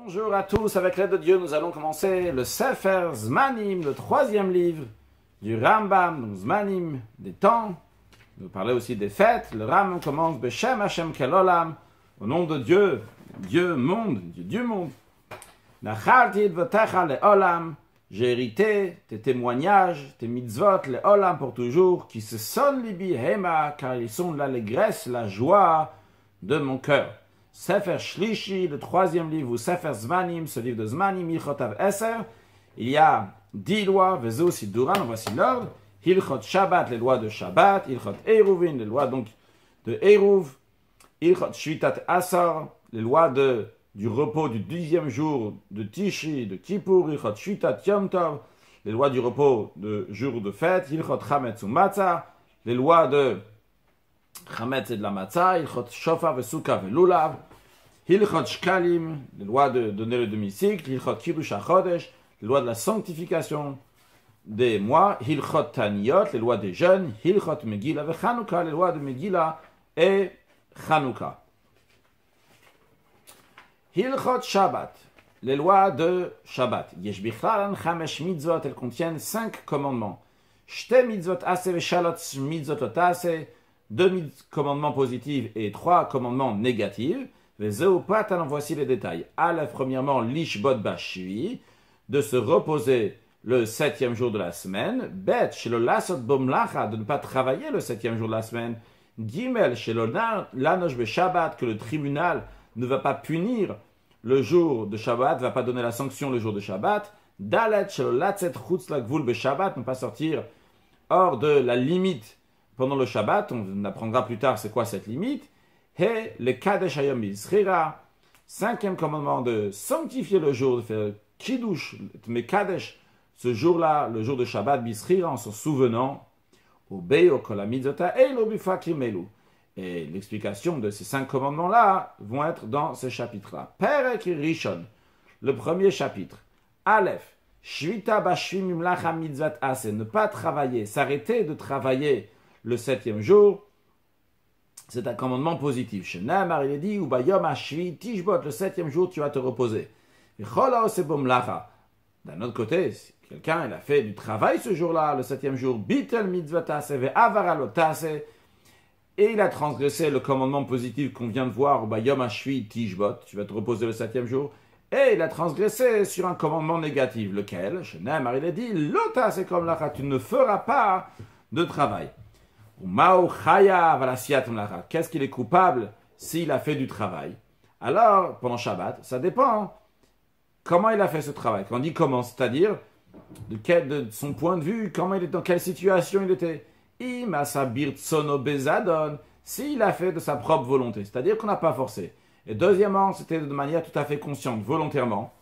Bonjour à tous, avec l'aide de Dieu, nous allons commencer le Sefer Zmanim, le troisième livre du Rambam, donc Zmanim des temps. Nous parlons aussi des fêtes. Le Rambam commence Beshem Hashem Kelolam, au nom de Dieu, Dieu monde, Dieu, du monde. olam, j'ai hérité tes témoignages, tes mitzvot, les olam pour toujours, qui se sonnent libi hema, car ils sont l'allégresse, la joie de mon cœur. Sefer Shlishi, le troisième livre, ou Sefer Zmanim, ce livre de Zmanim, Eser, il y a dix lois, Vezo Siduran, voici l'ordre, Ilchot Shabbat, les lois de Shabbat, Ilchot Eruvin, les lois donc de Eruv, Ilchot Shvitat Asar, les lois de, du repos du dixième jour de Tishri, de Kippur, Ilchot Shvitat Yom Tov, les lois du repos de jour de fête, Ilchot Hametz ou Matzah, les lois de Chametz et de la matzah, Ilchot Shofa Vesuka Velulav, Ilchot Shkalim, les lois de donner le domicile, cycle Ilchot Kirusha Achodesh, les lois de la sanctification des mois, Ilchot Taniot, les lois des jeunes, Ilchot Megillah Vechanouka, les lois de Megillah et Chanouka. Hilchot Shabbat, les lois de Shabbat. Yesh chamesh mitzvot, elles contiennent cinq commandements. Shte mitzvot ase mitzvot deux commandements positifs et trois commandements négatifs. alors, voici les détails. la premièrement, l'ishbot bashui, de se reposer le septième jour de la semaine. Bet, chez le lasot de ne pas travailler le septième jour de la semaine. Gimel, chez le shabbat, que le tribunal ne va pas punir le jour de Shabbat, ne va pas donner la sanction le jour de Shabbat. Dalet, chez le shabbat, ne pas sortir hors de la limite pendant le Shabbat, on apprendra plus tard c'est quoi cette limite. et le Kadesh Hayom cinquième commandement de sanctifier le jour, de faire Kiddush, mais Kadesh, ce jour-là, le jour de Shabbat, Bisrira, en se souvenant, Et l'explication de ces cinq commandements-là vont être dans ce chapitre-là. le premier chapitre. Aleph, Shvita ne pas travailler, s'arrêter de travailler le septième jour. C'est un commandement positif. il dit, ou tishbot, le septième jour, tu vas te reposer. D'un autre côté, quelqu'un a fait du travail ce jour-là, le septième jour, bitel et il a transgressé le commandement positif qu'on vient de voir, bayom tishbot, tu vas te reposer le septième jour, et il a transgressé sur un commandement négatif, lequel, Le il a dit, lotase tu ne feras pas de travail. Qu'est-ce qu'il est coupable s'il a fait du travail Alors, pendant Shabbat, ça dépend. Hein. Comment il a fait ce travail Quand on dit comment, c'est-à-dire de, quel, de son point de vue, comment il est, dans quelle situation il était. S'il a fait de sa propre volonté, c'est-à-dire qu'on n'a pas forcé. Et deuxièmement, c'était de manière tout à fait consciente, volontairement.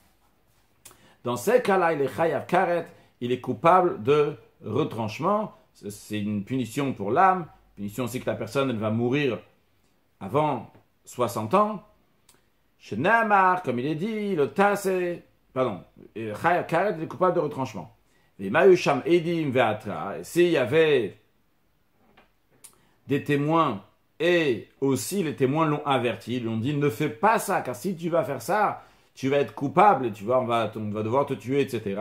Dans ces cas-là, il est chayav karet, il est coupable de retranchement c'est une punition pour l'âme. Punition, c'est que la personne elle va mourir avant 60 ans. Chez comme il est dit, le tasse, pardon, Karet est coupable de retranchement. Les Edim s'il y avait des témoins et aussi les témoins l'ont averti, ils l'ont dit ne fais pas ça, car si tu vas faire ça, tu vas être coupable, tu vois, on, va, on va devoir te tuer, etc.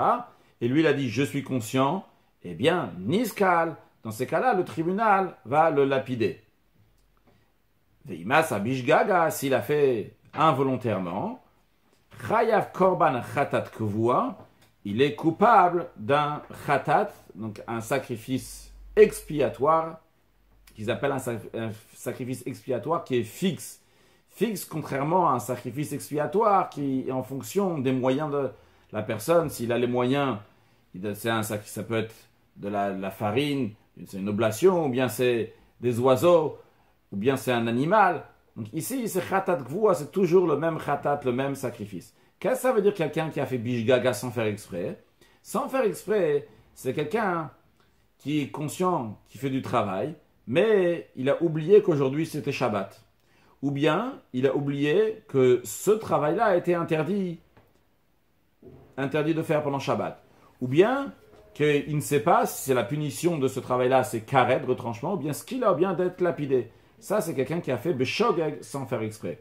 Et lui, il a dit je suis conscient, eh bien, Niskal, dans ces cas-là, le tribunal va le lapider. Veimas Abishgaga, s'il a fait involontairement, Chayav Korban Khatat Kvua, il est coupable d'un Khatat, donc un sacrifice expiatoire, qu'ils appellent un, un sacrifice expiatoire qui est fixe. Fixe, contrairement à un sacrifice expiatoire qui est en fonction des moyens de la personne. S'il a les moyens, ça peut être de la, farine, c'est une oblation, ou bien c'est des oiseaux, ou bien c'est un animal. Donc ici, c'est khatat gvoua, c'est toujours le même khatat, le même sacrifice. Qu'est-ce que ça veut dire quelqu'un qui a fait bishgaga sans faire exprès Sans faire exprès, c'est quelqu'un qui est conscient, qui fait du travail, mais il a oublié qu'aujourd'hui c'était Shabbat. Ou bien il a oublié que ce travail-là a été interdit, interdit de faire pendant Shabbat. Ou bien qu'il ne sait pas si la punition de ce travail-là, c'est carré de retranchement, ou bien ce qu'il a bien d'être lapidé. Ça, c'est quelqu'un qui a fait beshogeg sans faire exprès.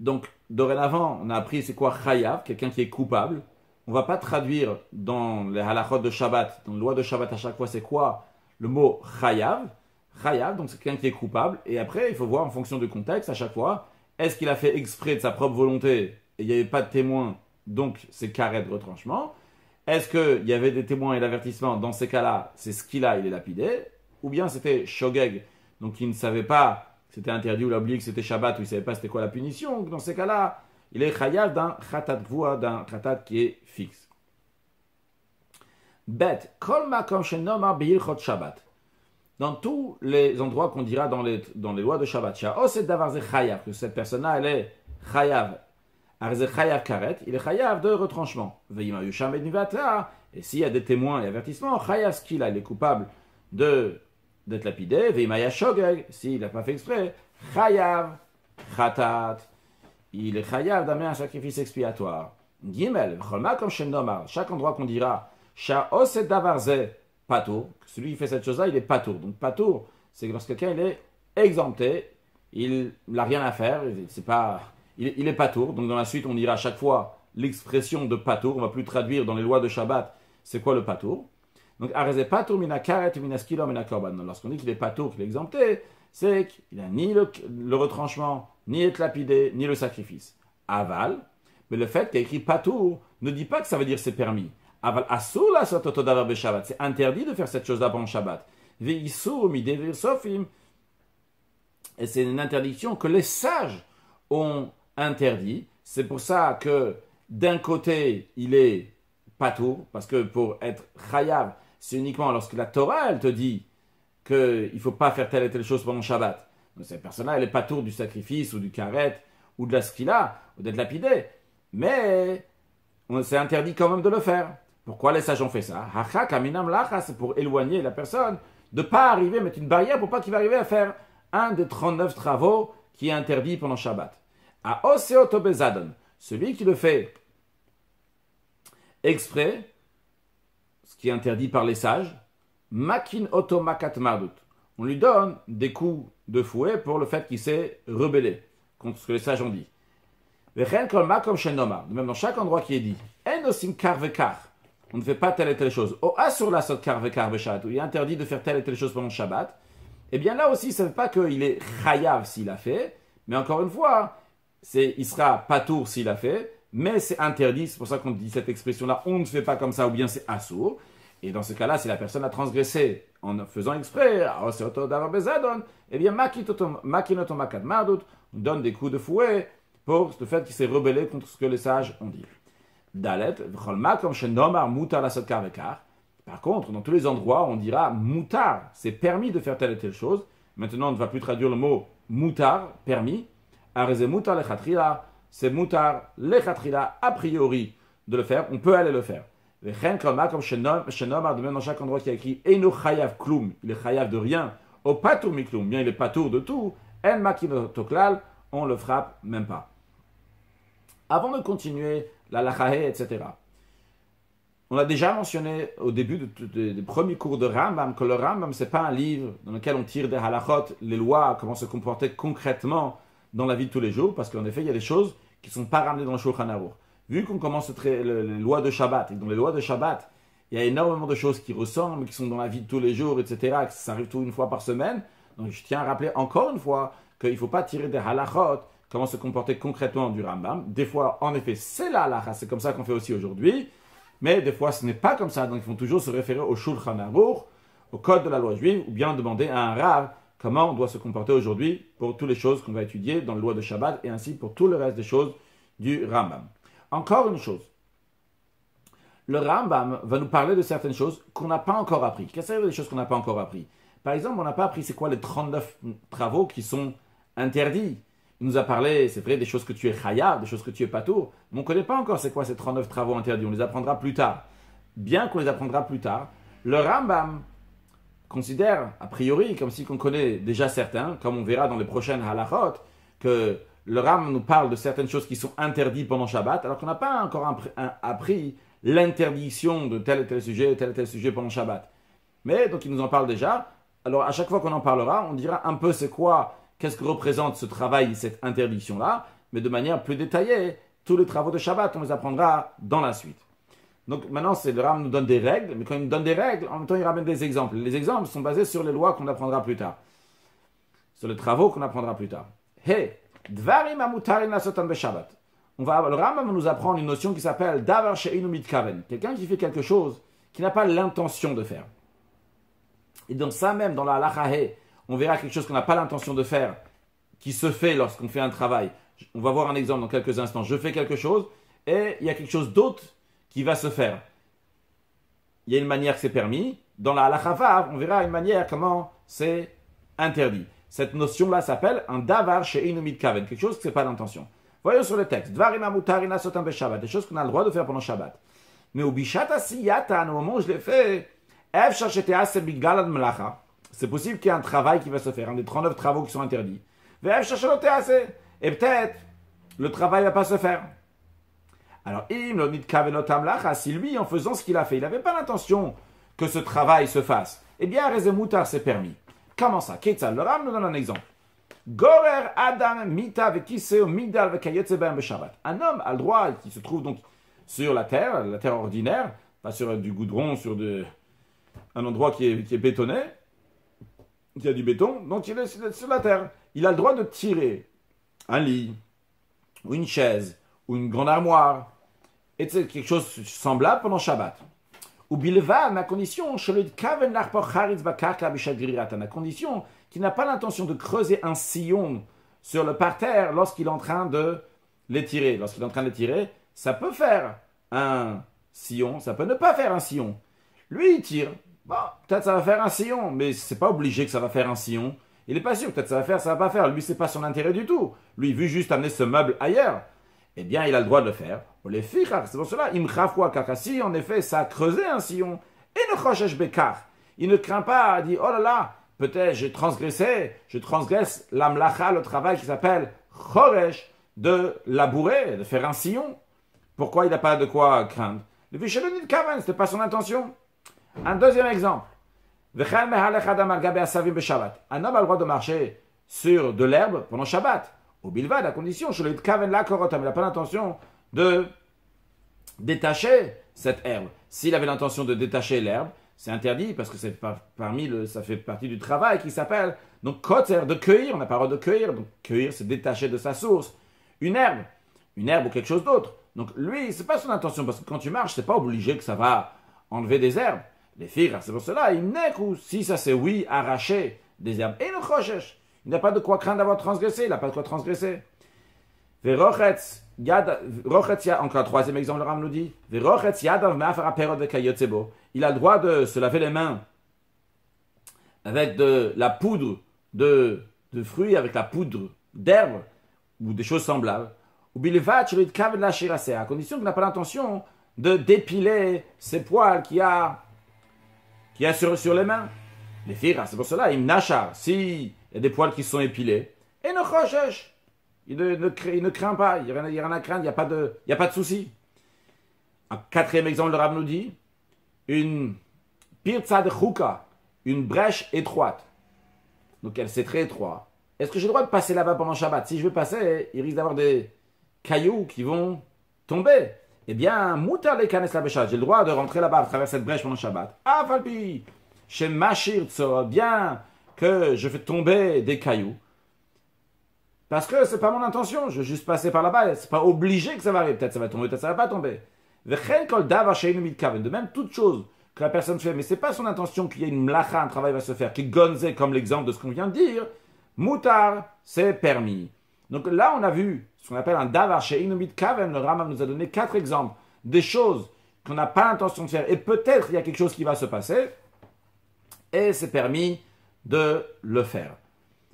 Donc, dorénavant, on a appris c'est quoi chayav, quelqu'un qui est coupable. On ne va pas traduire dans les halachot de Shabbat, dans la loi de Shabbat à chaque fois, c'est quoi le mot chayav. Chayav, donc c'est quelqu'un qui est coupable. Et après, il faut voir en fonction du contexte à chaque fois, est-ce qu'il a fait exprès de sa propre volonté et il n'y avait pas de témoin, donc c'est carré de retranchement est-ce qu'il y avait des témoins et l'avertissement Dans ces cas-là, c'est ce qu'il a, il est lapidé. Ou bien c'était Shogeg, donc il ne savait pas c'était interdit ou l'oblique, c'était Shabbat, ou il ne savait pas c'était quoi la punition. dans ces cas-là, il est chayav d'un khatat Gvoa, d'un khatat qui est fixe. Bet, kol makom chot Shabbat. Dans tous les endroits qu'on dira dans les, lois de Shabbat, oh, d'avoir davar chayav, que cette personne-là, elle est chayav Karet, il est Chayav de retranchement. Et s'il y a des témoins et avertissements, Chayav Skila, il est coupable de d'être lapidé, veima yashogeg s'il n'a pas fait exprès, Chayav chatat il est Chayav d'amener un sacrifice expiatoire. Gimel, Cholma comme Shendomar, chaque endroit qu'on dira, Shaos et Davarze, Patour, celui qui fait cette chose-là, il est Patour. Donc Patour, c'est lorsque quelqu'un est exempté, il n'a rien à faire, c'est pas il, est patour. Donc dans la suite, on ira à chaque fois l'expression de patour. On va plus traduire dans les lois de Shabbat c'est quoi le patour. Donc areze patour mina karet mina skilom mina korban. Lorsqu'on dit qu'il est patour, qu'il est exempté, c'est qu'il n'a ni le, retranchement, ni être lapidé, ni le sacrifice. Aval, mais le fait qu'il écrit patour ne dit pas que ça veut dire c'est permis. Aval asula be Shabbat. C'est interdit de faire cette chose-là pendant Shabbat. Et c'est une interdiction que les sages ont interdit. C'est pour ça que d'un côté, il est pas tout parce que pour être chayav, c'est uniquement lorsque la Torah, elle te dit qu'il ne faut pas faire telle et telle chose pendant Shabbat. Donc cette personne-là, elle est tour du sacrifice ou du karet ou de la skila ou d'être lapidée. Mais on s'est interdit quand même de le faire. Pourquoi les sages ont fait ça C'est pour éloigner la personne de ne pas arriver, mettre une barrière pour pas qu'il va arriver à faire un des 39 travaux qui est interdit pendant Shabbat à Oseotobezadon. Celui qui le fait exprès, ce qui est interdit par les sages, Makin Otomakat On lui donne des coups de fouet pour le fait qu'il s'est rebellé contre ce que les sages ont dit. De même, dans chaque endroit qui est dit, on ne fait pas telle et telle chose. Oh, sur la il est interdit de faire telle et telle chose pendant le Shabbat. Eh bien, là aussi, ça ne veut pas qu'il est chayav s'il a fait, mais encore une fois, c'est, il sera pas tour s'il a fait, mais c'est interdit. C'est pour ça qu'on dit cette expression-là, on ne fait pas comme ça, ou bien c'est assourd. Et dans ce cas-là, si la personne a transgressé en faisant exprès, eh bien, on donne des coups de fouet pour le fait qu'il s'est rebellé contre ce que les sages ont dit. Dalet, Par contre, dans tous les endroits, on dira moutar, c'est permis de faire telle et telle chose. Maintenant, on ne va plus traduire le mot moutar, permis, Arizé le Khatrila, c'est mutar le Khatrila, a priori, de le faire, on peut aller le faire. Les comme chez a de même dans chaque endroit qui a écrit Eino Khayav klum il est Khayav de rien, au Patour miklum bien il est Patour de tout, En Toklal, on le frappe même pas. Avant de continuer, la Lachahe, etc. On a déjà mentionné au début des premiers cours de Rambam que le Rambam, ce n'est pas un livre dans lequel on tire des halachot, les lois, comment se comporter concrètement dans la vie de tous les jours, parce qu'en effet, il y a des choses qui ne sont pas ramenées dans le Shulchan Aruch. Vu qu'on commence les lois de Shabbat, et dans les lois de Shabbat, il y a énormément de choses qui ressemblent, qui sont dans la vie de tous les jours, etc., que ça arrive tout une fois par semaine. Donc je tiens à rappeler encore une fois qu'il ne faut pas tirer des halachot, comment se comporter concrètement du Rambam. Des fois, en effet, c'est la halacha, c'est comme ça qu'on fait aussi aujourd'hui, mais des fois, ce n'est pas comme ça. Donc ils vont toujours se référer au Shulchan Aruch, au code de la loi juive, ou bien demander à un Rav, comment on doit se comporter aujourd'hui pour toutes les choses qu'on va étudier dans le loi de Shabbat et ainsi pour tout le reste des choses du Rambam. Encore une chose, le Rambam va nous parler de certaines choses qu'on n'a pas encore appris. Quelles sont des choses qu'on n'a pas encore appris Par exemple, on n'a pas appris c'est quoi les 39 travaux qui sont interdits. Il nous a parlé, c'est vrai, des choses que tu es chaya, des choses que tu es patour, mais on ne connaît pas encore c'est quoi ces 39 travaux interdits. On les apprendra plus tard. Bien qu'on les apprendra plus tard, le Rambam considère, a priori, comme si on connaît déjà certains, comme on verra dans les prochaines halachot, que le Ram nous parle de certaines choses qui sont interdites pendant Shabbat, alors qu'on n'a pas encore appris l'interdiction de tel et tel sujet, tel et tel sujet pendant Shabbat. Mais donc il nous en parle déjà. Alors à chaque fois qu'on en parlera, on dira un peu c'est quoi, qu'est-ce que représente ce travail, cette interdiction-là, mais de manière plus détaillée, tous les travaux de Shabbat, on les apprendra dans la suite. Donc maintenant, c'est le Ram nous donne des règles, mais quand il nous donne des règles, en même temps, il ramène des exemples. Les exemples sont basés sur les lois qu'on apprendra plus tard, sur les travaux qu'on apprendra plus tard. Hey, dvarim beShabbat. le Ram nous apprend une notion qui s'appelle davar she'inu mitkaven, quelqu'un qui fait quelque chose qui n'a pas l'intention de faire. Et dans ça même, dans la lachahé, on verra quelque chose qu'on n'a pas l'intention de faire, qui se fait lorsqu'on fait un travail. On va voir un exemple dans quelques instants. Je fais quelque chose et il y a quelque chose d'autre qui va se faire. Il y a une manière que c'est permis. Dans la halachavav, on verra une manière comment c'est interdit. Cette notion-là s'appelle un davar chez inumid kaven, quelque chose que ce n'est pas l'intention. Voyons sur le texte. Shabbat, des choses qu'on a le droit de faire pendant Shabbat. Mais au siyata, au moment où je l'ai fait, c'est possible qu'il y ait un travail qui va se faire, un des 39 travaux qui sont interdits. Et peut-être le travail ne va pas se faire. Alors, si lui, en faisant ce qu'il a fait, il n'avait pas l'intention que ce travail se fasse, eh bien, Rezemoutar s'est permis. Comment ça Ketzal, le Ram nous donne un exemple. Gorer Adam Un homme a le droit, qui se trouve donc sur la terre, la terre ordinaire, pas sur du goudron, sur un endroit qui est, qui est bétonné, qui a du béton, donc il est sur la terre. Il a le droit de tirer un lit, ou une chaise, ou une grande armoire, et c'est quelque chose semblable pendant Shabbat. Ou bilva, à condition, Ma condition Qui n'a pas l'intention de creuser un sillon sur le parterre lorsqu'il est en train de l'étirer. Lorsqu'il est en train de l'étirer, ça peut faire un sillon, ça peut ne pas faire un sillon. Lui, il tire. Bon, peut-être ça va faire un sillon, mais n'est pas obligé que ça va faire un sillon. Il n'est pas sûr, peut-être ça va faire, ça va pas faire. Lui, c'est pas son intérêt du tout. Lui, vu juste amener ce meuble ailleurs. Eh bien, il a le droit de le faire. C'est pour cela, imchafwa kakasi, en effet, ça a creusé un sillon. Et ne choshesh bekar. Il ne craint pas, dit, oh là là, peut-être j'ai transgressé, je transgresse l'amlacha, le travail qui s'appelle choresh, de labourer, de faire un sillon. Pourquoi il n'a pas de quoi craindre Le vichelonit kavan, ce n'était pas son intention. Un deuxième exemple. Un homme a le droit de marcher sur de l'herbe pendant Shabbat. Au Bilvad, à condition, je la il n'a pas l'intention de détacher cette herbe. S'il avait l'intention de détacher l'herbe, c'est interdit parce que c'est parmi le, ça fait partie du travail qui s'appelle. Donc, koter de cueillir, on a parole de cueillir. Donc, cueillir, c'est détacher de sa source une herbe, une herbe ou quelque chose d'autre. Donc, lui, c'est pas son intention parce que quand tu marches, ce n'est pas obligé que ça va enlever des herbes. Les filles, c'est pour cela, il n'est ou si ça c'est oui, arracher des herbes. Et le il n'a pas de quoi craindre d'avoir transgressé, il n'a pas de quoi transgresser. Verochetz, encore un troisième exemple, le Ram nous dit, il a le droit de se laver les mains avec de la poudre de, de fruits, avec la poudre d'herbe ou des choses semblables. Ou à condition qu'il n'a pas l'intention de dépiler ses poils qui a, qui a sur, sur, les mains. Les c'est pour cela, il m'nacha. Si il y a des poils qui sont épilés, et ne il ne, craint pas, il n'y a, rien à craindre, il n'y a pas de, il a pas de souci. Un quatrième exemple, le Rav nous dit une de chouka, une brèche étroite. Donc elle, c'est très étroit. Est-ce que j'ai le droit de passer là-bas pendant Shabbat Si je veux passer, il risque d'avoir des cailloux qui vont tomber. Eh bien, moutar les Kanes la j'ai le droit de rentrer là-bas à travers cette brèche pendant Shabbat. Ah, Falpi Chez Machir bien que je fais tomber des cailloux. Parce que c'est pas mon intention, je vais juste passer par là-bas, c'est pas obligé que ça va arriver, peut-être ça va tomber, peut-être ça va pas tomber. De même, toute chose que la personne fait, mais c'est pas son intention qu'il y ait une mlacha, un travail va se faire, qui gonze comme l'exemple de ce qu'on vient de dire, moutard, c'est permis. Donc là, on a vu ce qu'on appelle un davar chez Kaven. Le Rama nous a donné quatre exemples des choses qu'on n'a pas l'intention de faire et peut-être il y a quelque chose qui va se passer et c'est permis de le faire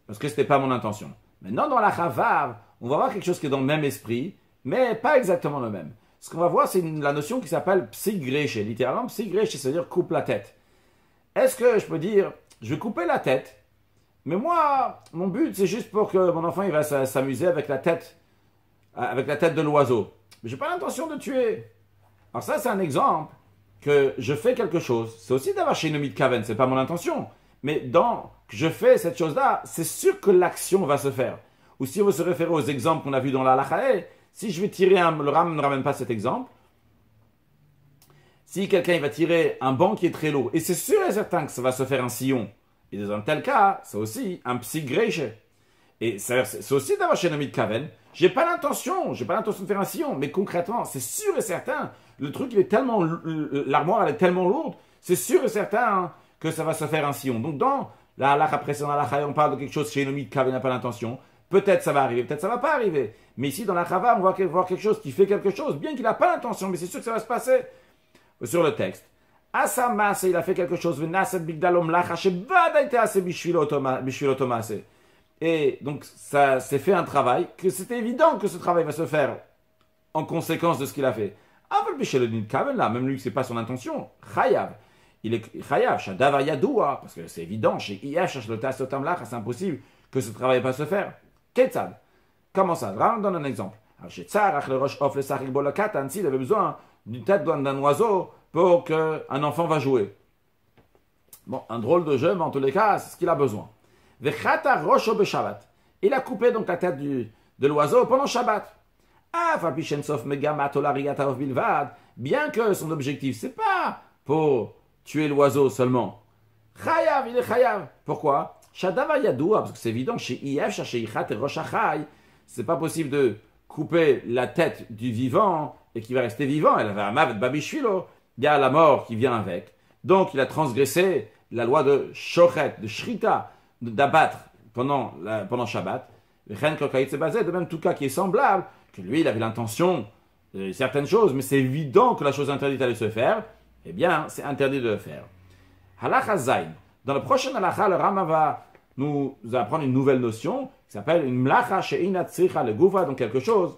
parce que ce n'était pas mon intention. Maintenant, dans la Chavav, on va voir quelque chose qui est dans le même esprit, mais pas exactement le même. Ce qu'on va voir, c'est la notion qui s'appelle Gréché, Littéralement, psigrech, c'est-à-dire coupe la tête. Est-ce que je peux dire, je vais couper la tête, mais moi, mon but, c'est juste pour que mon enfant, il va s'amuser avec la tête, avec la tête de l'oiseau. Mais n'ai pas l'intention de tuer. Alors ça, c'est un exemple que je fais quelque chose. C'est aussi d'avoir chez une de ce c'est pas mon intention. Mais dans je fais cette chose-là, c'est sûr que l'action va se faire. Ou si on veut se référer aux exemples qu'on a vus dans la Lachae, eh, si je vais tirer un, le Ram ne ramène pas cet exemple. Si quelqu'un va tirer un banc qui est très lourd, et c'est sûr et certain que ça va se faire un sillon. Et dans un tel cas, c'est aussi un psy grèche. Et c'est aussi d'avoir chez de Kaven. J'ai pas l'intention, j'ai pas l'intention de faire un sillon, mais concrètement, c'est sûr et certain. Le truc, il est tellement, l'armoire, elle est tellement lourde, c'est sûr et certain. Hein que ça va se faire ainsi. Sion. Donc dans la halakha précédente, la on parle de quelque chose chez Nomi Kav n'a pas l'intention. Peut-être ça va arriver, peut-être ça va pas arriver. Mais ici, dans la Chava, on va voir quelque chose qui fait quelque chose, bien qu'il n'a pas l'intention, mais c'est sûr que ça va se passer sur le texte. il a fait quelque chose. Et donc, ça s'est fait un travail, que c'était évident que ce travail va se faire en conséquence de ce qu'il a fait. Même lui, ce n'est pas son intention. Chayav il est chayav, shadav yadoua, parce que c'est évident, chez Iash, c'est impossible que ce travail ne pas se faire. Ketzad. Comment ça Vraiment, on donne un exemple. Chez Tsar, le roche offre le s'il avait besoin d'une tête d'un oiseau pour qu'un enfant va jouer. Bon, un drôle de jeu, mais en tous les cas, c'est ce qu'il a besoin. Vechata roche Shabbat. Il a coupé donc la tête du, de l'oiseau pendant Shabbat. of Bien que son objectif, c'est pas pour tuer l'oiseau seulement. Chayav, il est chayav. Pourquoi ah, parce que c'est évident, chez Iev, chez Ichat et c'est pas possible de couper la tête du vivant et qui va rester vivant. Elle Il y a la mort qui vient avec. Donc il a transgressé la loi de Shochet, de Shrita, d'abattre pendant, la, pendant Shabbat. De même, tout cas qui est semblable, que lui, il avait l'intention de certaines choses, mais c'est évident que la chose interdite allait se faire eh bien, c'est interdit de le faire. Halacha Zayn. Dans le prochain halacha, le Rama va nous apprendre une nouvelle notion qui s'appelle une mlacha she'inat le donc quelque chose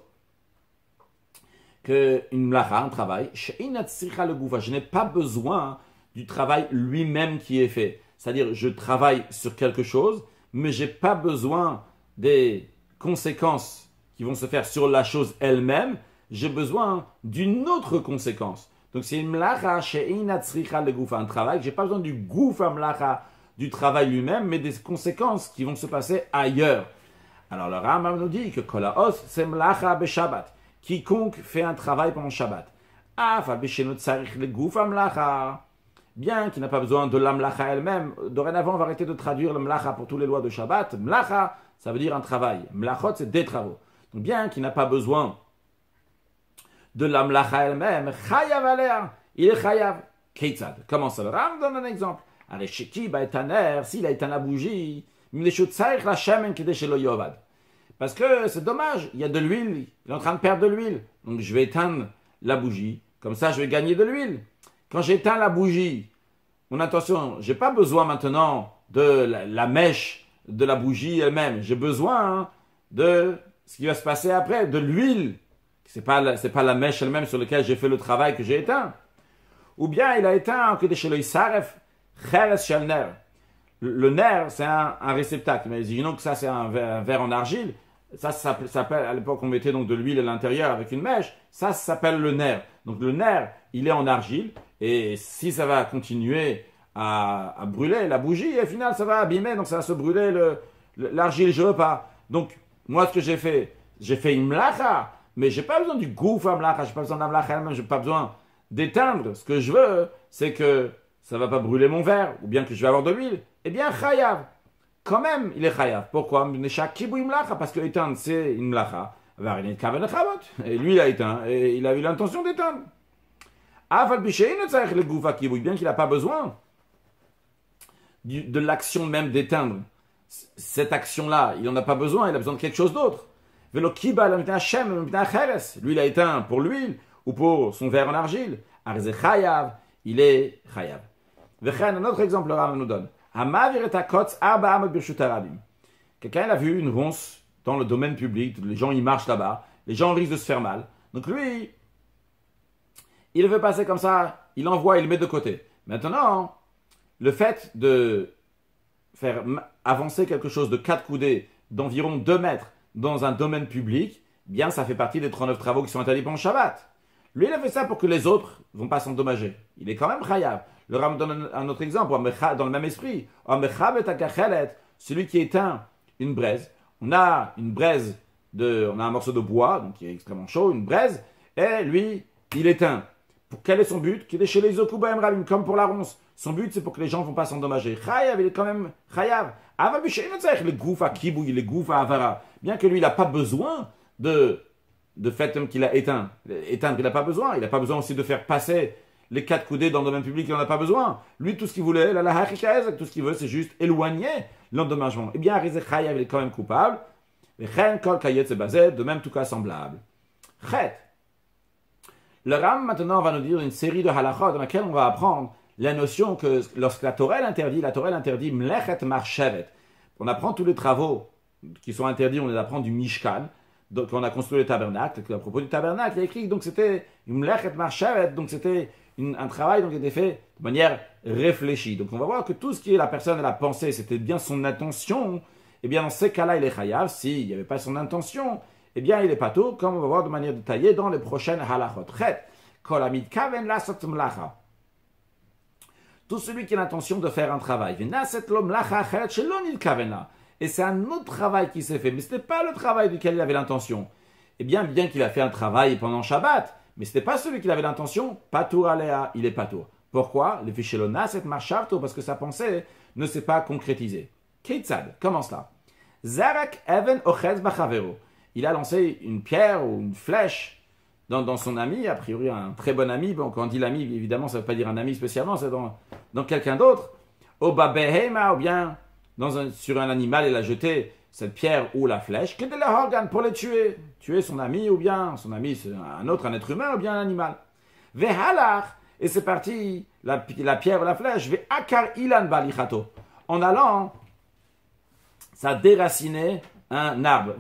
que une mlacha, un travail, she'inat le gufa. Je n'ai pas besoin du travail lui-même qui est fait. C'est-à-dire, je travaille sur quelque chose, mais je n'ai pas besoin des conséquences qui vont se faire sur la chose elle-même. J'ai besoin d'une autre conséquence. Donc c'est une mlacha le goufa, un travail j'ai pas besoin du goufa mlacha, du travail lui-même, mais des conséquences qui vont se passer ailleurs. Alors le Rambam nous dit que kolaos c'est mlacha Shabbat. Quiconque fait un travail pendant Shabbat. Afa le Shabbat. mlacha. Bien qu'il n'a pas besoin de la mlacha elle-même, dorénavant on va arrêter de traduire le mlacha pour toutes les lois de Shabbat. Mlacha, ça veut dire un travail. Mlachot, c'est des travaux. Donc bien qu'il n'a pas besoin de l'amlacha elle-même, chayav il est chayav. Comment ça le Ram donne un exemple. Allez, Sheki, Baetaner, s'il a éteint la bougie, parce que c'est dommage, il y a de l'huile, il est en train de perdre de l'huile. Donc je vais éteindre la bougie, comme ça je vais gagner de l'huile. Quand j'éteins la bougie, mon attention, n'ai pas besoin maintenant de la, mèche de la bougie elle-même, j'ai besoin de ce qui va se passer après, de l'huile c'est pas, pas la mèche elle-même sur laquelle j'ai fait le travail que j'ai éteint. Ou bien il a éteint que chez Le le nerf, c'est un, réceptacle. Mais imaginons que ça, c'est un, verre en argile. Ça, s'appelle, à l'époque, on mettait donc de l'huile à l'intérieur avec une mèche. Ça, s'appelle le nerf. Donc, le nerf, il est en argile. Et si ça va continuer à, brûler la bougie, et au final, ça va abîmer. Donc, ça va se brûler l'argile. Je veux pas. Donc, moi, ce que j'ai fait, j'ai fait une mlacha. Mais j'ai pas besoin du gouf amlacha, j'ai pas besoin d'amlacha je j'ai pas besoin d'éteindre. Ce que je veux, c'est que ça va pas brûler mon verre, ou bien que je vais avoir de l'huile. Eh bien, chayav. Quand même, il est chayav. Pourquoi Parce que éteindre, c'est une mlacha. Et lui, il a éteint, et il a eu l'intention d'éteindre. Bien qu'il n'a pas besoin de l'action même d'éteindre. Cette action-là, il n'en a pas besoin, il a besoin de quelque chose d'autre. Lui, il a éteint pour l'huile ou pour son verre en argile. il est chayav. Un autre exemple, le Rame nous donne. Quelqu'un a vu une ronce dans le domaine public, les gens y marchent là-bas, les gens risquent de se faire mal. Donc lui, il veut passer comme ça, il envoie, il met de côté. Maintenant, le fait de faire avancer quelque chose de 4 coudées d'environ 2 mètres dans un domaine public, bien ça fait partie des 39 travaux qui sont interdits pendant Shabbat. Lui, il a fait ça pour que les autres ne vont pas s'endommager. Il est quand même chayav. Le Ram donne un autre exemple, dans le même esprit. Celui qui éteint une braise, on a une braise, de, on a un morceau de bois, donc qui est extrêmement chaud, une braise, et lui, il éteint. Pour quel est son but Qu'il est chez les Okubaim Rabim, comme pour la ronce. Son but, c'est pour que les gens ne vont pas s'endommager. Chayav, il est quand même chayav. il le gouf à kibou, il est gouf à avara bien que lui, il n'a pas besoin de, de fait qu'il a éteint. Éteindre, il n'a pas besoin. Il n'a pas besoin aussi de faire passer les quatre coudées dans le domaine public, il n'en a pas besoin. Lui, tout ce qu'il voulait, la tout ce qu'il veut, c'est juste éloigner l'endommagement. Eh bien, Arizé est quand même coupable. Mais Chen kayet Kayet de même tout cas semblable. Chet. Le Ram, maintenant, va nous dire une série de halachot dans laquelle on va apprendre la notion que lorsque la Torah interdit, la Torah interdit Mlechet Marchevet. On apprend tous les travaux qui sont interdits, on les apprend du Mishkan. Donc, on a construit le tabernacle, à propos du tabernacle, il y a écrit, donc c'était une donc c'était un travail qui était fait de manière réfléchie. Donc on va voir que tout ce qui est la personne et la pensée, c'était bien son intention, et eh bien dans ces cas-là, il est chayav. S'il n'y avait pas son intention, eh bien il est pas tout, comme on va voir de manière détaillée dans les prochaines halachot. Tout celui qui a l'intention de faire un travail, et c'est un autre travail qui s'est fait, mais ce n'était pas le travail duquel il avait l'intention. Eh bien, bien qu'il a fait un travail pendant Shabbat, mais ce n'était pas celui qu'il avait l'intention, Pas à aléa, il est tour. Pourquoi Le fichelona, cette marcharto, parce que sa pensée ne s'est pas concrétisée. Keitzad, comment cela Zarak even ochez bachavero. Il a lancé une pierre ou une flèche dans, dans, son ami, a priori un très bon ami. Bon, quand on dit l'ami, évidemment, ça ne veut pas dire un ami spécialement, c'est dans, dans quelqu'un d'autre. Obabehema » ou bien sur un animal, il a jeté cette pierre ou la flèche, que de la pour les tuer. Tuer son ami ou bien son ami, c'est un autre, un être humain ou bien un animal. et c'est parti, la, pierre ou la flèche, akar ilan balichato. En allant, ça a déraciné un arbre.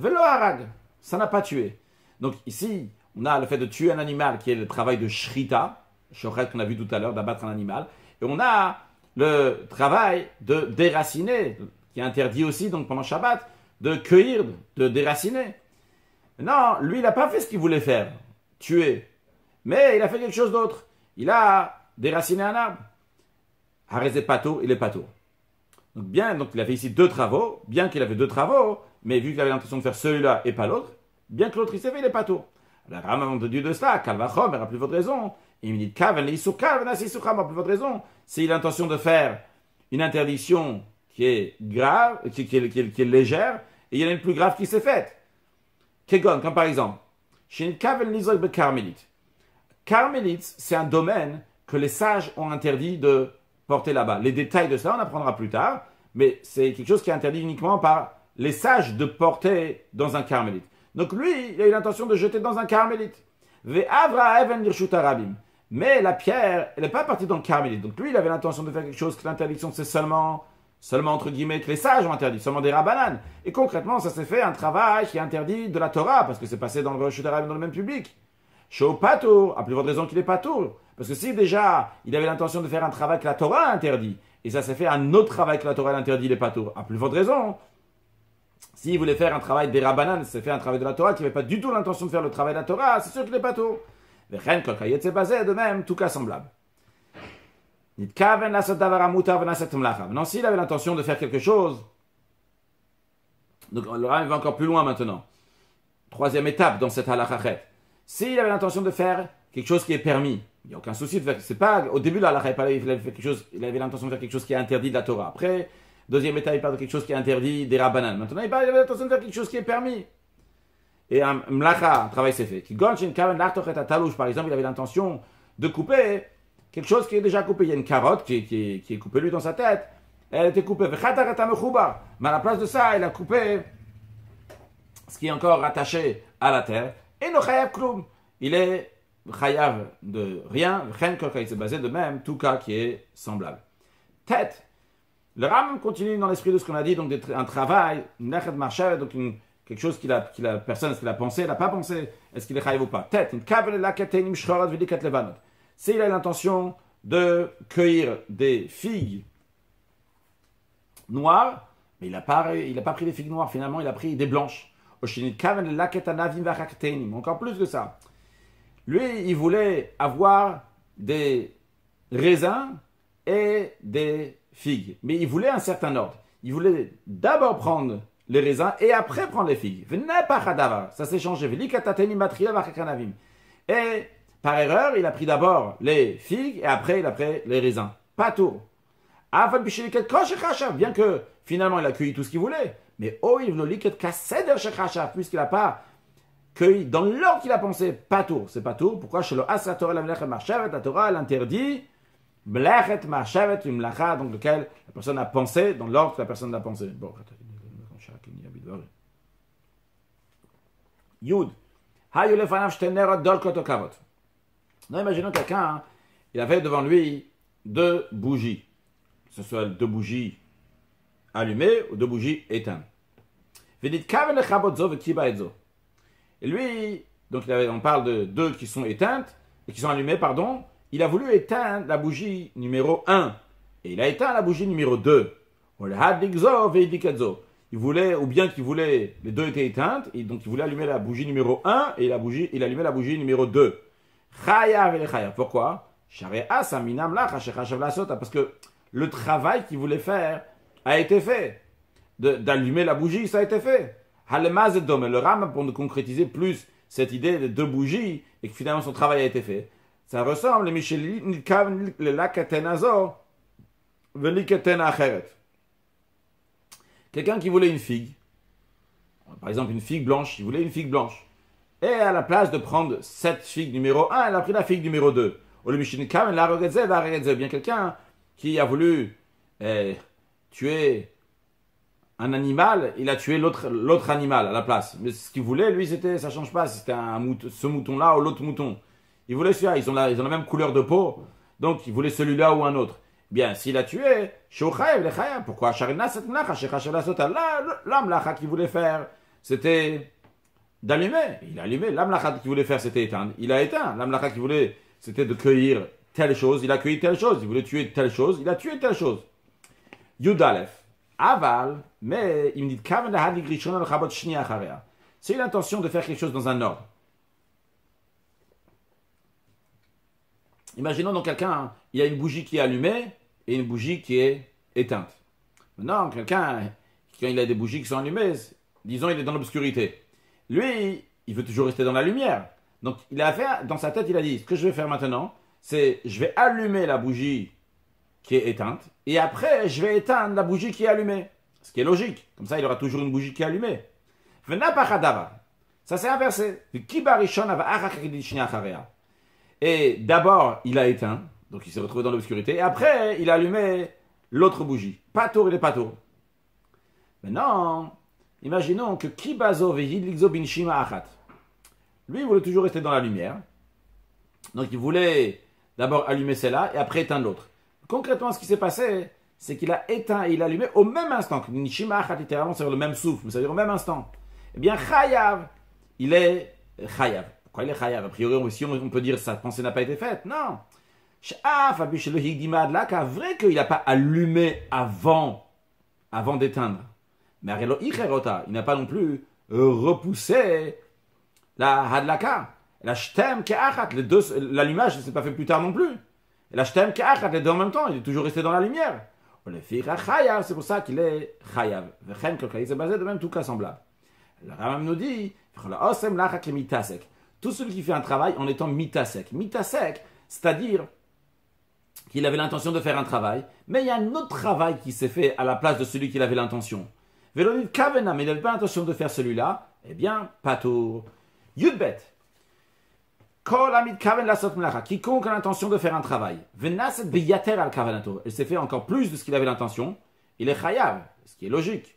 ça n'a pas tué. Donc ici, on a le fait de tuer un animal qui est le travail de shrita, shuret qu'on a vu tout à l'heure, d'abattre un animal. Et on a le travail de déraciner, qui est interdit aussi donc pendant Shabbat, de cueillir, de déraciner. Non, lui, il n'a pas fait ce qu'il voulait faire, tuer. Mais il a fait quelque chose d'autre. Il a déraciné un arbre. Arrêtez tôt, il est pato. Donc bien, donc il a fait ici deux travaux, bien qu'il avait deux travaux, mais vu qu'il avait l'intention de faire celui-là et pas l'autre, bien que l'autre il s'est fait, il est tôt. La Rame a Dieu de cela, Calvachom, n'a plus votre raison, il me dit, Kaven, hein, raison, l'intention de faire une interdiction qui est grave, qui, est légère, et il y en a une plus grave qui s'est faite. Kegon, comme par exemple, ben c'est un domaine que les sages ont interdit de porter là-bas. Les détails de ça, on apprendra plus tard, mais c'est quelque chose qui est interdit uniquement par les sages de porter dans un carmélite. Donc lui, il a eu l'intention de jeter dans un carmélite. Ve avra even mais la pierre, elle n'est pas partie dans le carmélite. Donc lui, il avait l'intention de faire quelque chose que l'interdiction, c'est seulement, seulement entre guillemets, que les sages ont interdit, seulement des rabananes. Et concrètement, ça s'est fait un travail qui est interdit de la Torah, parce que c'est passé dans le d'Arabie dans le même public. Chaud pas tour, à plus grande raison qu'il est pas tour. Parce que si déjà, il avait l'intention de faire un travail que la Torah interdit, et ça s'est fait un autre travail que la Torah interdit, il n'est pas tour, à plus grande raison. S'il voulait faire un travail des rabananes, c'est fait un travail de la Torah, qui n'avait pas du tout l'intention de faire le travail de la Torah, c'est sûr qu'il est pas tour de même, tout cas semblable. Maintenant, s'il avait l'intention de faire quelque chose, donc le va encore plus loin maintenant. Troisième étape dans cette Si S'il avait l'intention de faire quelque chose qui est permis, il n'y a aucun souci de faire. C'est pas au début de la il avait, quelque il avait l'intention de faire quelque chose qui est interdit de la Torah. Après, deuxième étape, il parle de quelque chose qui est interdit des Rabbanan. Maintenant, il parle, il de faire quelque chose qui est permis et un euh, mlacha, un travail s'est fait. Par exemple, il avait l'intention de couper quelque chose qui est déjà coupé. Il y a une carotte qui, est coupée lui dans sa tête. Elle était coupée. Mais à la place de ça, il a coupé ce qui est encore rattaché à la terre. Et le chayav il est chayav de rien. Il s'est basé de même, tout cas qui est semblable. Tête. Le ram continue dans l'esprit de ce qu'on a dit, donc un travail, une donc une quelque chose qu'il a, a, personne, est-ce qu'il a pensé, elle n'a pas pensé, est-ce qu'il est ou pas. Tête, il a l'intention de cueillir des figues noires, mais il n'a pas, il a pas pris des figues noires, finalement, il a pris des blanches. Encore plus que ça. Lui, il voulait avoir des raisins et des figues, mais il voulait un certain ordre. Il voulait d'abord prendre les raisins et après prendre les figues. Ça s'est changé. Et par erreur, il a pris d'abord les figues et après il a pris les raisins. Pas tout. Bien que finalement il a cueilli tout ce qu'il voulait. Mais oh, puisqu'il n'a pas cueilli dans l'ordre qu'il a pensé, pas tout. C'est pas tout. Pourquoi la Torah, elle interdit lequel la personne a pensé dans l'ordre que la personne a pensé. Bon, Yud imaginons quelqu'un, hein, il avait devant lui deux bougies, que ce soit deux bougies allumées ou deux bougies éteintes. Et lui, donc on parle de deux qui sont éteintes, et qui sont allumées, pardon, il a voulu éteindre la bougie numéro 1, et il a éteint la bougie numéro 2 il voulait, ou bien qu'il voulait, les deux étaient éteintes, et donc il voulait allumer la bougie numéro 1 et la bougie, il allumait la bougie numéro 2. Pourquoi Parce que le travail qu'il voulait faire a été fait. D'allumer la bougie, ça a été fait. Le Ram, pour ne concrétiser plus cette idée des deux bougies, et que finalement son travail a été fait, ça ressemble, Michel, le Quelqu'un qui voulait une figue, par exemple une figue blanche, il voulait une figue blanche. Et à la place de prendre cette figue numéro 1, elle a pris la figue numéro 2. Ou le elle la bien quelqu'un qui a voulu eh, tuer un animal, il a tué l'autre animal à la place. Mais ce qu'il voulait, lui, c'était, ça change pas, c'était un mouton, ce mouton-là ou l'autre mouton. Il voulait celui-là, ils, ont ils ont la même couleur de peau, donc il voulait celui-là ou un autre. Bien, s'il a tué, pourquoi L'amlacha qu'il voulait faire, c'était d'allumer. Il a allumé. L'amlacha qu'il voulait faire, c'était éteindre. Il a éteint. L'amlacha qu'il voulait, c'était de cueillir telle chose. Il a cueilli telle chose. Il voulait tuer telle chose. Il a tué telle chose. Yudalef. Aval. Mais il me dit C'est l'intention de faire quelque chose dans un ordre. Imaginons donc quelqu'un hein, il y a une bougie qui est allumée et une bougie qui est éteinte. Maintenant, quelqu'un, quand il a des bougies qui sont allumées, disons il est dans l'obscurité. Lui, il veut toujours rester dans la lumière. Donc il a fait, dans sa tête, il a dit, ce que je vais faire maintenant, c'est je vais allumer la bougie qui est éteinte, et après je vais éteindre la bougie qui est allumée. Ce qui est logique. Comme ça, il aura toujours une bougie qui est allumée. Ça c'est inversé. Et d'abord, il a éteint, donc il s'est retrouvé dans l'obscurité. Et après, il allumé l'autre bougie. Pas tour, il est pas tour. Maintenant, imaginons que Kibazo Achat. Lui, il voulait toujours rester dans la lumière. Donc il voulait d'abord allumer celle-là et après éteindre l'autre. Concrètement, ce qui s'est passé, c'est qu'il a éteint et il a allumé au même instant. Nishima était littéralement, c'est le même souffle, ça veut dire au même instant. Eh bien, Chayav, il est Chayav. Pourquoi il est Chayav A priori, on peut dire sa pensée n'a pas été faite, non. C'est ah, ah, vrai qu'il n'a pas allumé avant, avant d'éteindre. Mais il n'a pas non plus euh, repoussé la hadlaka. L'allumage ne s'est pas fait plus tard non plus. L'ashtem ke'achat, les deux en même temps, il est toujours resté dans la lumière. C'est pour ça qu'il est chayav. C'est basé de même tout cas semblable. Le Ramam nous dit Tout celui qui fait un travail en étant mitasek. Mitasek, c'est-à-dire qu'il avait l'intention de faire un travail, mais il y a un autre travail qui s'est fait à la place de celui qu'il avait l'intention. Vélodit Kavena, mais il n'avait pas l'intention de faire celui-là, eh bien, pas Patour. Yudbet. Quiconque a l'intention de faire un travail. Venaset al Il s'est fait encore plus de ce qu'il avait l'intention. Il est Chayav, ce qui est logique.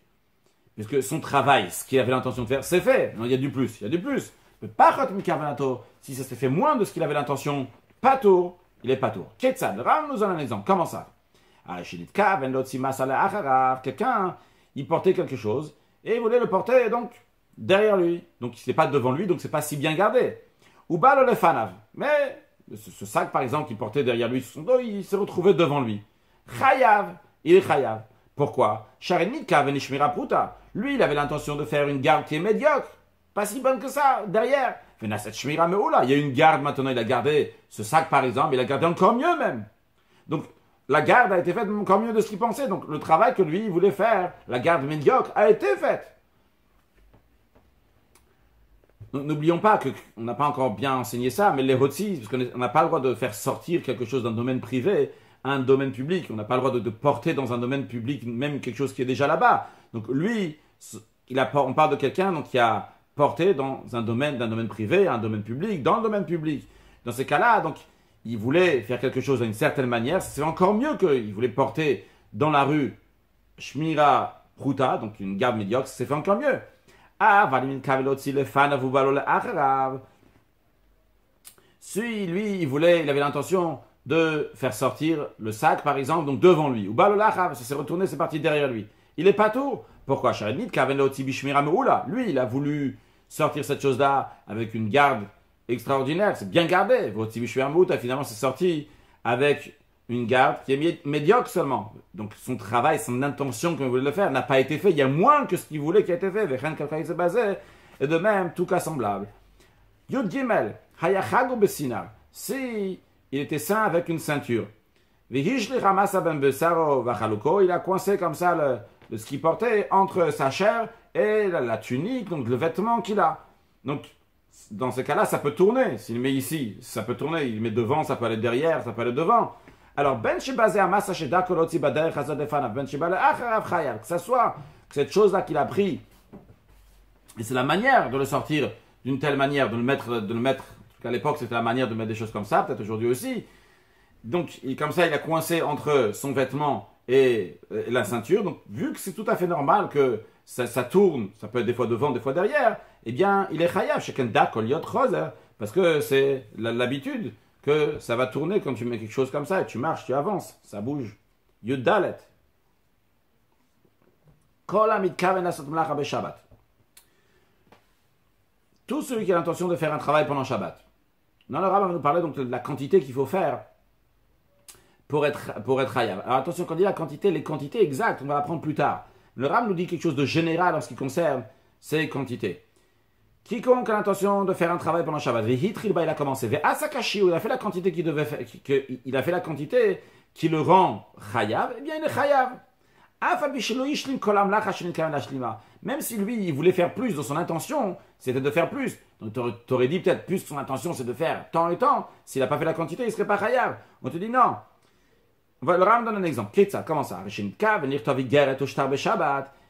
Puisque son travail, ce qu'il avait l'intention de faire, c'est fait. Non, il y a du plus, il y a du plus. Mais par contre, si ça s'est fait moins de ce qu'il avait l'intention, pas tout il est pas tour. Ketsad, Ram, nous donne un exemple. Comment ça ah, Quelqu'un, il portait quelque chose et il voulait le porter donc derrière lui. Donc n'est pas devant lui, donc c'est pas si bien gardé. Ou bal le fanav. Mais ce, sac par exemple qu'il portait derrière lui son dos, il s'est retrouvé devant lui. Chayav, il est chayav. Pourquoi Lui, il avait l'intention de faire une garde qui est médiocre. Pas si bonne que ça, derrière. Il y a une garde maintenant, il a gardé ce sac par exemple, il a gardé encore mieux même. Donc la garde a été faite encore mieux de ce qu'il pensait. Donc le travail que lui voulait faire, la garde médiocre, a été faite. N'oublions pas qu'on n'a pas encore bien enseigné ça, mais les rotis, parce qu'on n'a pas le droit de faire sortir quelque chose d'un domaine privé à un domaine public. On n'a pas le droit de, porter dans un domaine public même quelque chose qui est déjà là-bas. Donc lui, il a, on parle de quelqu'un donc qui a porté dans un domaine, d'un domaine privé un domaine public, dans le domaine public. Dans ces cas-là, donc, il voulait faire quelque chose d'une certaine manière, c'est encore mieux qu'il voulait porter dans la rue Shmira Pruta, donc une garde médiocre, c'est fait encore mieux. Ah, Valimin Kavelotzi, le fan, le Si lui, il voulait, il avait l'intention de faire sortir le sac, par exemple, donc devant lui. Ou Balolachab, ça s'est retourné, c'est parti derrière lui. Il est pas tout. Pourquoi Lui, il a voulu sortir cette chose-là avec une garde extraordinaire, c'est bien gardé. Votivishvermut a hein. finalement s'est sorti avec une garde qui est médiocre seulement. Donc son travail, son intention qu'il voulait le faire n'a pas été fait. Il y a moins que ce qu'il voulait qui a été fait. Et de même, tout cas semblable. Yud Gimel, Hayachago si il était sain avec une ceinture. Ben il a coincé comme ça le, le ce qu'il portait entre sa chair et la, tunique, donc le vêtement qu'il a. Donc, dans ce cas-là, ça peut tourner. S'il met ici, ça peut tourner. Il met devant, ça peut aller derrière, ça peut aller devant. Alors, ben que ce soit que cette chose-là qu'il a pris, et c'est la manière de le sortir d'une telle manière, de le mettre, de le mettre, qu'à l'époque c'était la manière de mettre des choses comme ça, peut-être aujourd'hui aussi. Donc, comme ça, il a coincé entre son vêtement et la ceinture. Donc, vu que c'est tout à fait normal que ça, tourne, ça peut être des fois devant, des fois derrière, eh bien, il est chayav, chacun d'accord, rose, hein, parce que c'est l'habitude que ça va tourner quand tu mets quelque chose comme ça, et tu marches, tu avances, ça bouge. Yud dalet. Tout celui qui a l'intention de faire un travail pendant Shabbat. Non, le rabbin va nous parler donc de la quantité qu'il faut faire pour être, pour Alors attention, quand on dit la quantité, les quantités exactes, on va l'apprendre plus tard. Le Ram nous dit quelque chose de général en ce qui concerne ces quantités. Quiconque a l'intention de faire un travail pendant Shabbat, il a commencé, il a fait la quantité qu'il a fait la quantité qui le rend chayav, et eh bien il est chayav. Même si lui, il voulait faire plus dans son intention, c'était de faire plus. Donc tu aurais dit peut-être plus son intention, c'est de faire tant et tant. S'il n'a pas fait la quantité, il ne serait pas chayav. On te dit non. Le me donne un exemple. comment ça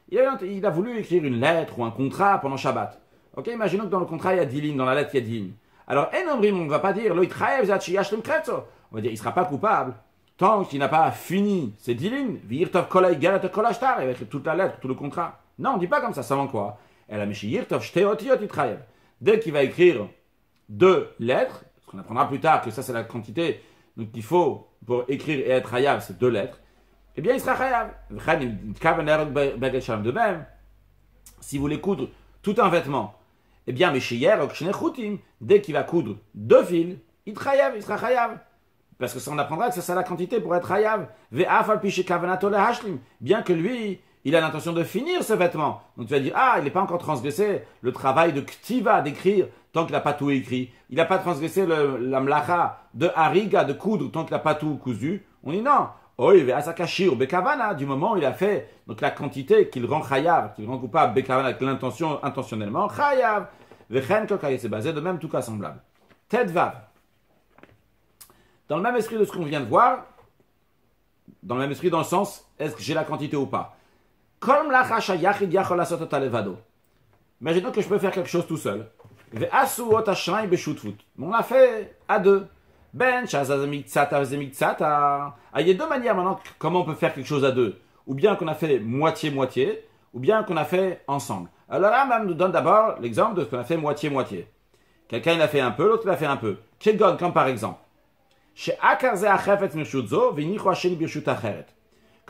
Il a voulu écrire une lettre ou un contrat pendant Shabbat. Ok, imaginons que dans le contrat, il y a 10 lignes, dans la lettre, il y a 10 lignes. Alors, on ne va pas dire, on va dire, il ne sera pas coupable tant qu'il n'a pas fini ces 10 lignes. Il va écrire toute la lettre, tout le contrat. Non, on ne dit pas comme ça, ça veut quoi Dès qu'il va écrire deux lettres, parce qu'on apprendra plus tard que ça, c'est la quantité donc il faut, pour écrire et être Hayav, ces deux lettres, eh bien, il sera Hayav. De même, si vous voulez coudre tout un vêtement, eh bien, dès qu'il va coudre deux fils, il, il sera Hayav. Parce que ça, on apprendra que c'est ça la quantité pour être Hayav. Bien que lui, il a l'intention de finir ce vêtement. Donc tu vas dire, ah, il n'est pas encore transgressé le travail de ktiva, d'écrire, tant qu'il n'a pas tout écrit. Il n'a pas transgressé la mlacha de hariga, de coudre, tant qu'il n'a pas tout cousu. On dit non. Oh, il bekavana, du moment où il a fait donc la quantité qu'il rend chayav, qu'il rend coupable bekavana avec l'intention intentionnellement, chayav. C'est basé de même tout cas semblable. Ted Dans le même esprit de ce qu'on vient de voir, dans le même esprit, dans le sens, est-ce que j'ai la quantité ou pas Imaginons que je peux faire quelque chose tout seul. On a fait à deux. Ben, il y a deux manières maintenant comment on peut faire quelque chose à deux. Ou bien qu'on a fait moitié-moitié, ou bien qu'on a fait ensemble. Alors là, même nous donne d'abord l'exemple de ce qu'on a fait moitié-moitié. Quelqu'un il a fait un peu, l'autre il a fait un peu. Kegon, comme par exemple. Que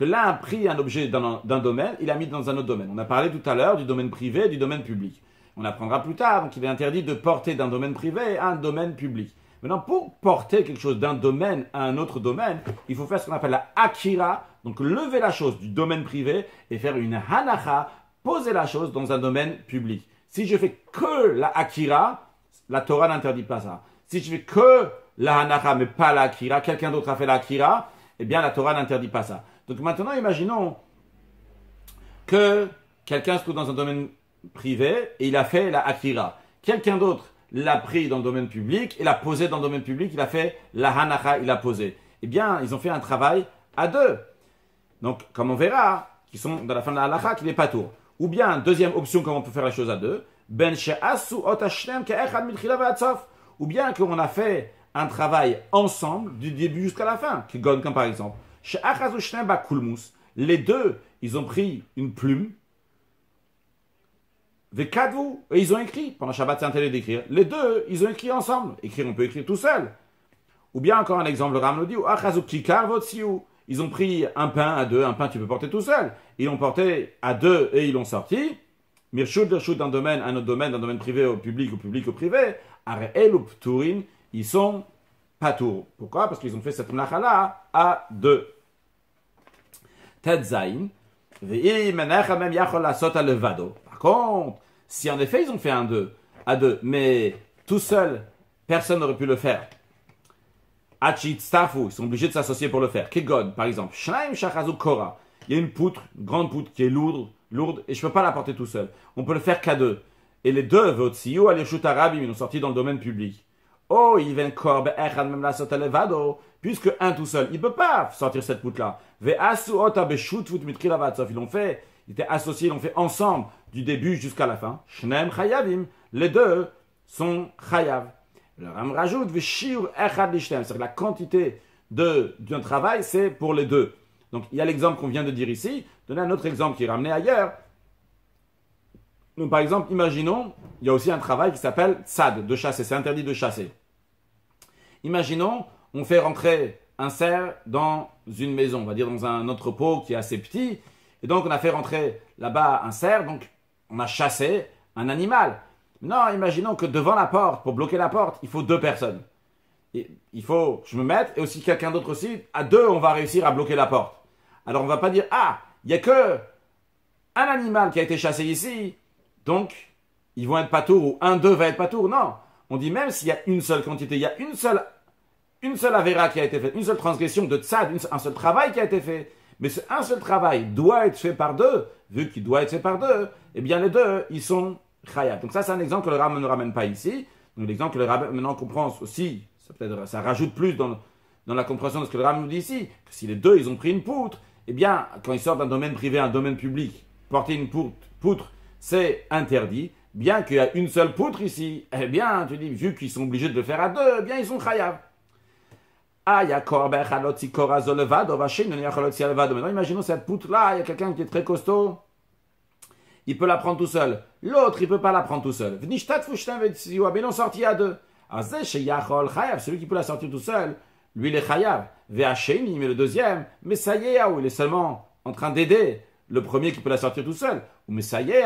l'un a pris un objet d'un domaine, il l'a mis dans un autre domaine. On a parlé tout à l'heure du domaine privé et du domaine public. On apprendra plus tard qu'il est interdit de porter d'un domaine privé à un domaine public. Maintenant, pour porter quelque chose d'un domaine à un autre domaine, il faut faire ce qu'on appelle la akira, donc lever la chose du domaine privé et faire une hanacha, poser la chose dans un domaine public. Si je fais que la akira, la Torah n'interdit pas ça. Si je fais que la hanacha, mais pas la akira, quelqu'un d'autre a fait la akira, eh bien la Torah n'interdit pas ça. Donc maintenant, imaginons que quelqu'un se trouve dans un domaine privé et il a fait la akira. Quelqu'un d'autre l'a pris dans le domaine public et l'a posé dans le domaine public, il a fait la hanacha, il l'a posé. Eh bien, ils ont fait un travail à deux. Donc, comme on verra, qui sont dans la fin de la hanacha qui n'est pas tour. Ou bien, deuxième option, comment on peut faire la chose à deux, ben ou bien qu'on a fait un travail ensemble du début jusqu'à la fin, qui comme par exemple. Les deux, ils ont pris une plume, et ils ont écrit. Pendant Shabbat, c'est interdit d'écrire. Les deux, ils ont écrit ensemble. Écrire, on peut écrire tout seul. Ou bien encore un exemple, Ram nous dit, ah, ils ont pris un pain à deux, un pain tu peux porter tout seul. Ils l'ont porté à deux et ils l'ont sorti. Mirshud, un domaine un autre domaine, d'un domaine privé au public, au public au privé. ils sont pas Pourquoi Parce qu'ils ont fait cette mnachala à deux. Tetzain, ve'i yachol compte si en effet ils ont fait un deux, à deux, mais tout seul, personne n'aurait pu le faire. Achit, Stafu, ils sont obligés de s'associer pour le faire. Kegon, par exemple. Kora. Il y a une poutre, grande poutre qui est lourde, lourde, et je ne peux pas la porter tout seul. On peut le faire qu'à deux. Et les deux, ils ont sorti dans le domaine public. Oh, même la Puisque un tout seul, il ne peut pas sortir cette poutre-là. Ve Asu Ils l'ont fait. Ils étaient associés, ils l'ont fait ensemble du début jusqu'à la fin. les deux sont Chayav. Le Ram rajoute shir, Echad Lishtem, cest à la quantité d'un travail, c'est pour les deux. Donc il y a l'exemple qu'on vient de dire ici, donner un autre exemple qui est ramené ailleurs. par exemple, imaginons, il y a aussi un travail qui s'appelle tsad, de chasser, c'est interdit de chasser. Imaginons, on fait rentrer un cerf dans une maison, on va dire dans un entrepôt qui est assez petit, et donc on a fait rentrer là-bas un cerf, donc on a chassé un animal. Non, imaginons que devant la porte, pour bloquer la porte, il faut deux personnes. Et il faut je me mette et aussi quelqu'un d'autre aussi. À deux, on va réussir à bloquer la porte. Alors on ne va pas dire ah, il n'y a que un animal qui a été chassé ici, donc ils vont être pas tour ou un d'eux va être pas tour. Non, on dit même s'il y a une seule quantité, il y a une seule une avéra qui a été faite, une seule transgression de tsad, un seul travail qui a été fait. Mais un seul travail doit être fait par deux, vu qu'il doit être fait par deux, et eh bien les deux, ils sont chayav. Donc ça, c'est un exemple que le Rame ne ramène pas ici. Donc l'exemple que le Rame, maintenant comprend aussi, ça, ça rajoute plus dans, la compréhension de ce que le Rame nous dit ici, que si les deux, ils ont pris une poutre, eh bien, quand ils sortent d'un domaine privé à un domaine public, porter une poutre, c'est interdit. Bien qu'il y a une seule poutre ici, eh bien, tu dis, vu qu'ils sont obligés de le faire à deux, eh bien, ils sont chayav. Ben, Maintenant, imaginons cette poutre-là, il y a quelqu'un qui est très costaud. Il peut la prendre tout seul. L'autre, il ne peut pas la prendre tout seul. Ah, mais non, sorti à deux. Ah, celui qui peut la sortir tout seul, lui, il est chayav. Il mais le deuxième, mais ça y est, ah, il est seulement en train d'aider le premier qui peut la sortir tout seul. Ou mais ça y est,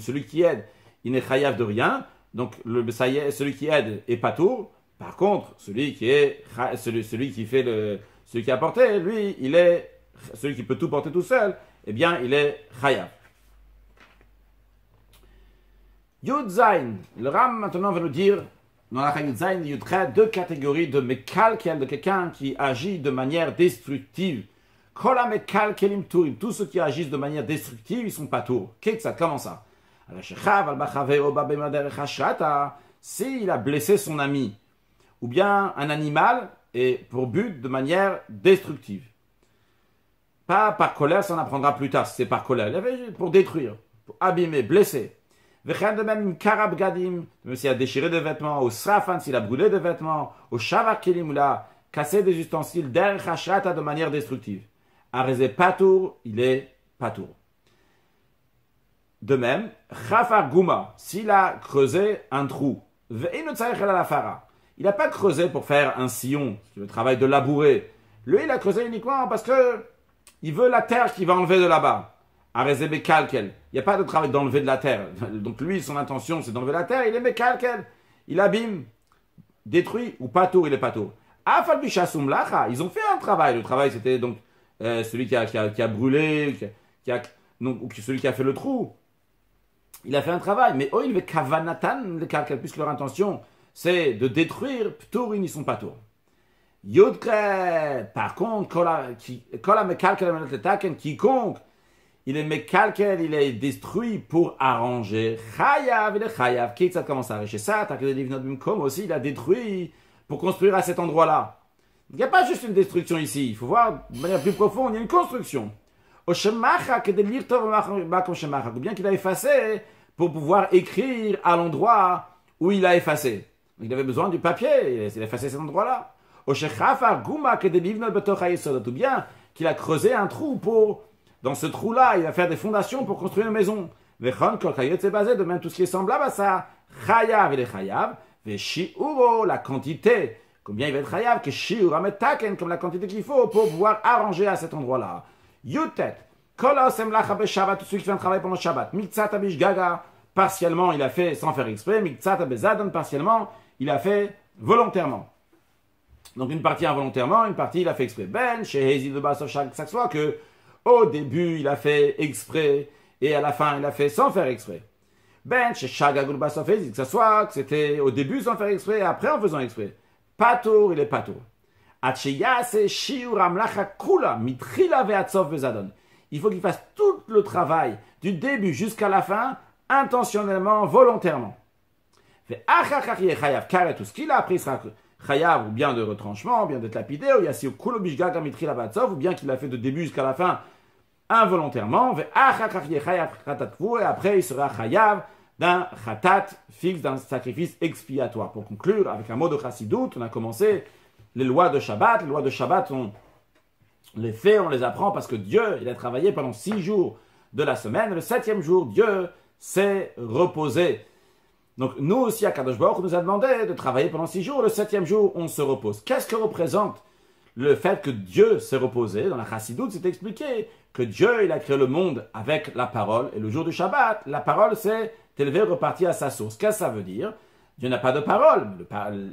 Celui qui aide, il n'est chayav de rien. Donc, le, celui qui aide est pas tout. Par contre, celui qui est celui, qui fait le qui a porté, lui, il est celui qui peut tout porter tout seul, eh bien, il est chayav. Yud le Ram maintenant va nous dire dans la Yud Zain, deux catégories de mekalkel, de quelqu'un qui agit de manière destructive. Kola mekalkelim turim, tous ceux qui agissent de manière destructive, ils sont pas tours. Qu'est-ce Comment ça S'il a blessé son ami, ou bien un animal et pour but de manière destructive. Pas par colère, ça on apprendra plus tard, c'est par colère. Il avait pour détruire, pour abîmer, blesser. de même, karab gadim, s'il a déchiré des vêtements, au srafan, s'il a brûlé des vêtements, au shavakilim, il a cassé des ustensiles, der khashata de manière destructive. pas patour, il est patour. De même, khafar gouma, s'il a creusé un trou, creusé la fara il n'a pas creusé pour faire un sillon, C'est le travail de labourer. Lui, il a creusé uniquement parce que il veut la terre qu'il va enlever de là-bas. Il n'y a pas de travail d'enlever de la terre. Donc lui, son intention, c'est d'enlever la terre. Il est mécalquel. Il abîme, détruit ou pas il est pas tour. Ils ont fait un travail. Le travail, c'était donc euh, celui qui a, qui, brûlé, ou celui qui a fait le trou. Il a fait un travail. Mais oh, il veut Kavanatan, le Kalkel, puisque leur intention, c'est de détruire où ils sont pas tous. par contre, quiconque, il est mekalkel, il est détruit pour arranger. Chayav, il est chayav. Qu'est-ce commence à arranger ça? aussi, il a détruit pour construire à cet endroit-là. Il n'y a pas juste une destruction ici. Il faut voir de manière plus profonde, il y a une construction. Ou bien qu'il a effacé pour pouvoir écrire à l'endroit où il a effacé. Il avait besoin du papier, il a effacé cet endroit-là. Ou bien qu'il a creusé un trou pour. Dans ce trou-là, il va faire des fondations pour construire une maison. De même, tout ce qui est semblable à ça. Chayav et les chayav. Veshiuro, la quantité. Combien il va être chayav Que shiurametaken, comme la quantité qu'il faut pour pouvoir arranger à cet endroit-là. Yutet. Kolos emlachabe Shabbat, tout celui qui fait un travail pendant Shabbat. Mitzat gaga. Partiellement, il a fait sans faire exprès. Mitzat partiellement il a fait volontairement. Donc une partie involontairement, une partie il a fait exprès. Ben, chez Hazy de Bassov, soit que au début il a fait exprès et à la fin il a fait sans faire exprès. Ben, chez Shagagul Bassov, que soit que c'était au début sans faire exprès et après en faisant exprès. tour, il est bezadon. Il faut qu'il fasse tout le travail du début jusqu'à la fin, intentionnellement, volontairement. Après, il sera chayav, ou bien de retranchement, ou bien d'être lapidé, ou ou bien qu'il l'a fait de début jusqu'à la fin involontairement. Et après, il sera chayav d'un khatat fixe, d'un sacrifice expiatoire. Pour conclure, avec un mot de chassidoute on a commencé les lois de Shabbat. Les lois de Shabbat, on les fait, on les apprend parce que Dieu, il a travaillé pendant six jours de la semaine. Le septième jour, Dieu s'est reposé. Donc nous aussi, à Kadosh Baruch, nous a demandé de travailler pendant six jours. Le septième jour, on se repose. Qu'est-ce que représente le fait que Dieu s'est reposé Dans la Chassidoute, c'est expliqué que Dieu, il a créé le monde avec la parole. Et le jour du Shabbat, la parole s'est élevée, repartie à sa source. Qu'est-ce que ça veut dire Dieu n'a pas de parole,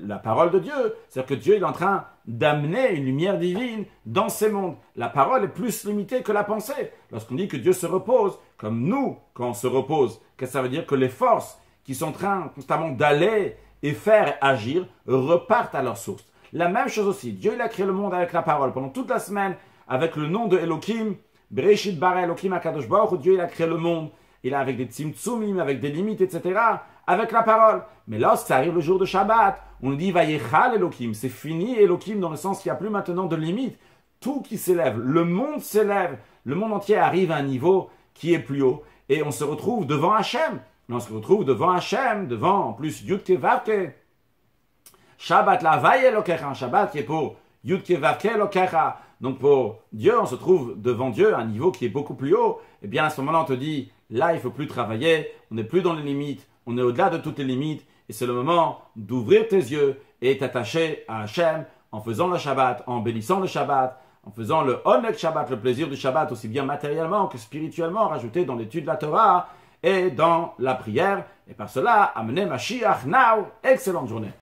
la parole de Dieu. C'est-à-dire que Dieu est en train d'amener une lumière divine dans ces mondes. La parole est plus limitée que la pensée. Lorsqu'on dit que Dieu se repose, comme nous, quand on se repose, qu'est-ce que ça veut dire Que les forces qui sont en train constamment d'aller et faire agir, repartent à leur source. La même chose aussi, Dieu il a créé le monde avec la parole. Pendant toute la semaine, avec le nom de Elohim, Breshid bar Elohim Akadosh Baruch, Dieu il a créé le monde. Il a avec des tzimtzumim, avec des limites, etc. Avec la parole. Mais lorsque ça arrive le jour de Shabbat, on dit va Vayechal Elohim. C'est fini Elohim dans le sens qu'il n'y a plus maintenant de limites. Tout qui s'élève, le monde s'élève, le monde entier arrive à un niveau qui est plus haut. Et on se retrouve devant Hachem. Mais on se retrouve devant Hachem, devant en plus Yudkevavke. Shabbat la vaille un Shabbat qui est pour Donc pour Dieu, on se trouve devant Dieu à un niveau qui est beaucoup plus haut. Et eh bien à ce moment-là, on te dit, là, il faut plus travailler, on n'est plus dans les limites, on est au-delà de toutes les limites. Et c'est le moment d'ouvrir tes yeux et t'attacher à Hachem en faisant le Shabbat, en bénissant le Shabbat, en faisant le Onek Shabbat, le plaisir du Shabbat, aussi bien matériellement que spirituellement, rajouté dans l'étude de la Torah et dans la prière. Et par cela, amenez Mashiach now. Excellente journée.